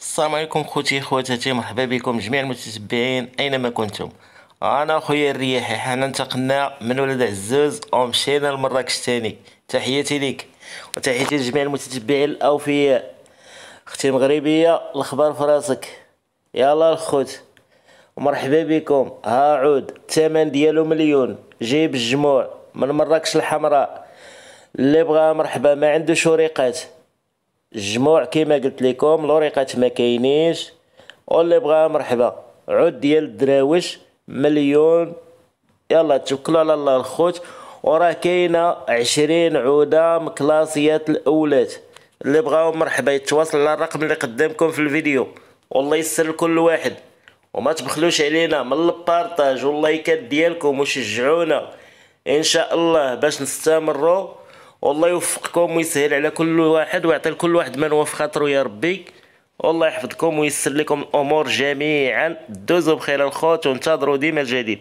السلام عليكم خوتي خواتاتي مرحبا بكم جميع المتتبعين اينما كنتم انا خويا الرياحي حنا انتقلنا من ولاد عزوز ومشينا لمراكش تاني تحياتي ليك وتحياتي لجميع المتتبعين الاوفياء اختي مغربيه الاخبار في راسك يلا الخوت ومرحبا بكم ها عود الثمن ديالو مليون جيب الجموع من مراكش الحمراء اللي بغا مرحبا ما عنده شريقات الجموع كيما قلت لكم لوريقات ما كاينينش واللي بغاها مرحبا عود ديال الدراويش مليون يلا توكلوا على الله الخوت وراه كاينه عشرين عوده مكلاسيات الاولاد اللي بغاو مرحبا يتواصل على الرقم اللي قدامكم في الفيديو والله يسر لكل واحد وما تبخلوش علينا من البارطاج واللايكات ديالكم وشجعونا ان شاء الله باش نستمروا والله يوفقكم ويسهل على كل واحد ويعطي لكل واحد من هو في خاطره يا ربي والله يحفظكم ويسر لكم الامور جميعا دوزوا بخير الخوت وانتظروا ديما الجديد